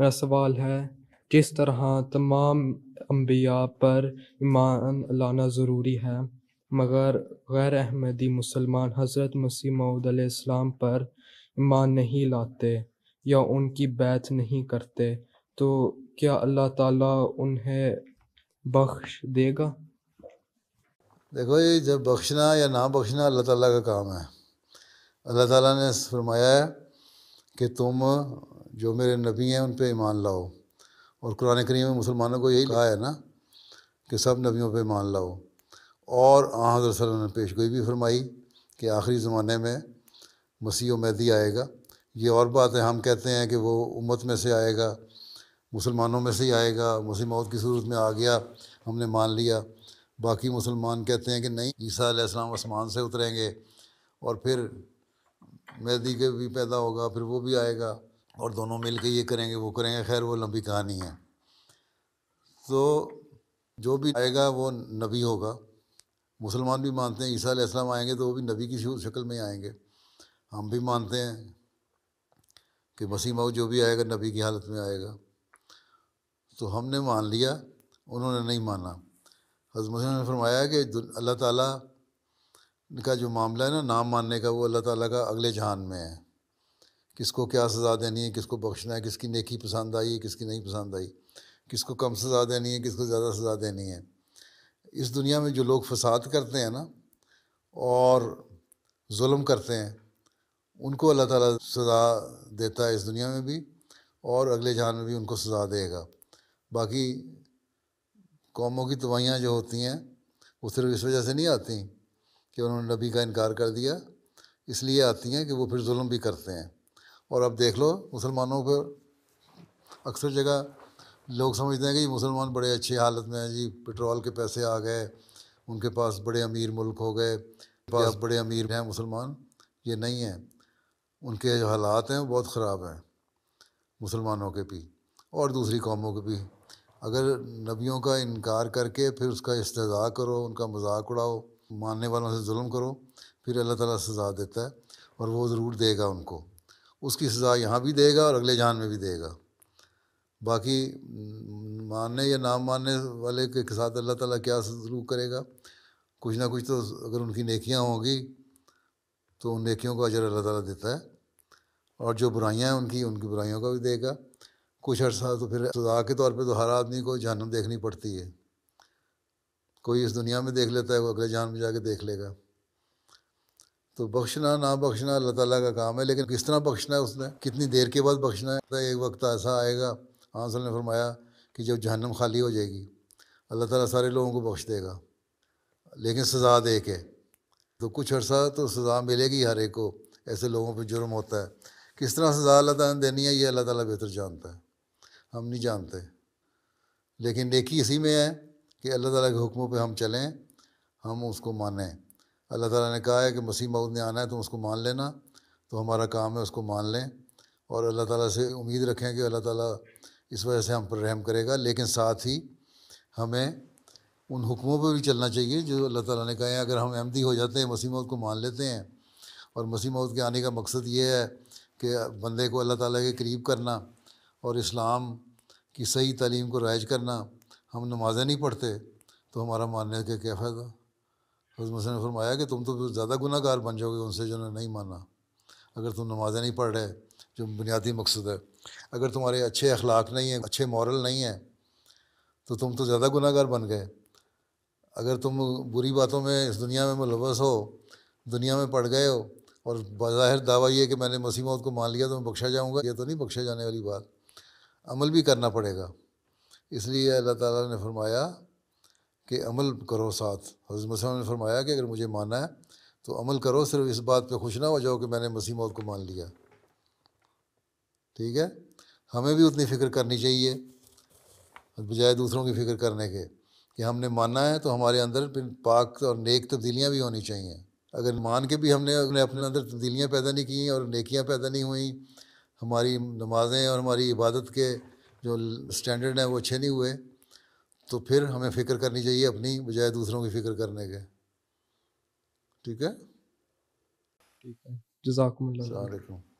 मेरा सवाल है किस तरह तमाम अम्बिया पर ईमान लाना ज़रूरी है मगर गैर अहमदी मुसलमान हज़रत मसीह मऊदम पर ईमान नहीं लाते या उनकी बैत नहीं करते तो क्या अल्लाह ताला उन्हें बख्श देगा देखो ये जब बख्शना या ना बख्शना अल्लाह ताला का काम है अल्लाह ताला ने फरमाया है कि तुम जो मेरे नबी हैं उन पर ईमान लाओ और कुरान करीम में मुसलमानों को यही कहा है ना कि सब नबियों पर ईमान लाओ और हज़र वसल्लम ने पेश गोई भी फरमाई कि आखिरी ज़माने में मसीह मैदी आएगा ये और बात है हम कहते हैं कि वो उम्मत में से आएगा मुसलमानों में से ही आएगा मुसी मौत की सूरत में आ गया हमने मान लिया बाकी मुसलमान कहते हैं कि नहीं ईसा आसमाम आसमान से उतरेंगे और फिर मेहदी के भी पैदा होगा फिर वो भी आएगा और दोनों मिल के ये करेंगे वो करेंगे खैर वो लंबी कहानी है तो जो भी आएगा वो नबी होगा मुसलमान भी मानते हैं ईसा इस्लाम आएंगे तो वो भी नबी की शक्ल में आएंगे हम भी मानते हैं कि मसीह मऊ जो भी आएगा नबी की हालत में आएगा तो हमने मान लिया उन्होंने नहीं माना हजरत ने फरमाया कि अल्लाह ताला का जो मामला है ना नाम मानने का वो अल्लाह ताला का अगले जहान में है किसको क्या सज़ा देनी है किसको बख्शना है किसकी नेकी पसंद आई है किसकी नहीं पसंद आई किसको कम सज़ा देनी है किसको ज़्यादा सज़ा देनी है इस दुनिया में जो लोग फसाद करते हैं ना और जुल्म करते हैं उनको अल्लाह ताला सज़ा देता है इस दुनिया में भी और अगले जहान में भी उनको सज़ा देगा बाकी कौमों की तबाहियाँ जो होती हैं वो सिर्फ इस वजह से नहीं आती कि उन्होंने नबी का इनकार कर दिया इसलिए आती हैं कि वो फिर जुल्म भी करते हैं और अब देख लो मुसलमानों पर अक्सर जगह लोग समझते हैं कि मुसलमान बड़े अच्छी हालत में हैं जी पेट्रोल के पैसे आ गए उनके पास बड़े अमीर मुल्क हो गए पास बड़े अमीर हैं मुसलमान ये नहीं हैं उनके जो हालात हैं वो बहुत ख़राब हैं मुसलमानों के भी और दूसरी कौमों के भी अगर नबियों का इनकार करके फिर उसका इस्तेज़ा करो उनका मजाक उड़ाओ मानने वालों से जुल्म करो फिर अल्लाह ताला सज़ा देता है और वो ज़रूर देगा उनको उसकी सज़ा यहाँ भी देगा और अगले जहान में भी देगा बाकी मानने या ना मानने वाले के साथ अल्लाह ताला क्या सलूक करेगा कुछ ना कुछ तो अगर उनकी नेकियाँ होंगी तो उन नेकियों का अजर अल्लाह ताला देता है और जो बुराइयाँ हैं उनकी उनकी बुराइयों का भी देगा कुछ अर्सा तो फिर सजा के तौर पर तो हर आदमी को जहनम देखनी पड़ती है कोई इस दुनिया में देख लेता है वो अगले जान में जाके देख लेगा तो बख्शना ना बख्शना अल्लाह ताला का काम है लेकिन किस तरह बख्शना है उसने कितनी देर के बाद बख्शना है एक वक्त ऐसा आएगा आंसर हाँ, ने फरमाया कि जब जहन्नम खाली हो जाएगी अल्लाह ताला सारे लोगों को बख्श देगा लेकिन सज़ा दे के तो कुछ अर्सा तो सज़ा मिलेगी हर एक को ऐसे लोगों पर जुर्म होता है किस तरह सज़ा अल्लाह ताला ने देनी है ये अल्लाह ताला बेहतर जानता है हम नहीं जानते लेकिन नेकी इसी में है कि अल्लाह ताला के हुक्मों पे हम चलें हम उसको माने अल्लाह ताला ने कहा है कि मसीह मऊद ने आना है तो उसको मान लेना तो हमारा काम है उसको मान लें और अल्लाह ताला से उम्मीद रखें कि अल्लाह ताला इस वजह से हम पर रहम करेगा लेकिन साथ ही हमें उन हुक्मों पर भी चलना चाहिए जो अल्लाह ताला ने कहा है अगर हम अहमदी हो जाते हैं मसीह मौत को मान लेते हैं और मसीह मऊद के आने का मकसद ये है कि बंदे को अल्लाह ताला के करीब करना और इस्लाम की सही तालीम को राइज करना हम नमाज़ें नहीं पढ़ते तो हमारा मानने का क्या फ़ायदा हजमस ने फरमाया कि तुम तो ज़्यादा गुनागार बन जाओगे उनसे जो है नहीं माना अगर तुम नमाज़ें नहीं पढ़ रहे जो बुनियादी मकसद है अगर तुम्हारे अच्छे अखलाक नहीं हैं अच्छे मॉरल नहीं हैं तो तुम तो ज़्यादा गुनागार बन गए अगर तुम बुरी बातों में इस दुनिया में मुलवस हो दुनिया में पढ़ गए हो और बाहिर दावा ये कि मैंने मसीमत को मान लिया तो मैं बख्शा जाऊँगा ये तो नहीं बख्शे जाने वाली बात अमल भी करना पड़ेगा इसलिए अल्लाह ताला ने फरमाया कि अमल करो साथ हजरत मसीह ने फरमाया कि अगर मुझे माना है तो अमल करो सिर्फ इस बात पे खुश ना हो जाओ कि मैंने मसीह मौत को मान लिया ठीक है हमें भी उतनी फ़िक्र करनी चाहिए बजाय दूसरों की फ़िक्र करने के कि हमने माना है तो हमारे अंदर फिर पाक और नेक तब्दीलियाँ भी होनी चाहिए अगर मान के भी हमने अपने अपने अंदर तब्दीलियाँ पैदा नहीं की और नेकियाँ पैदा नहीं हुई हमारी नमाज़ें और हमारी इबादत के जो स्टैंडर्ड हैं वो अच्छे नहीं हुए तो फिर हमें फ़िक्र करनी चाहिए अपनी बजाय दूसरों की फ़िक्र करने के ठीक है ठीक है जजाकुम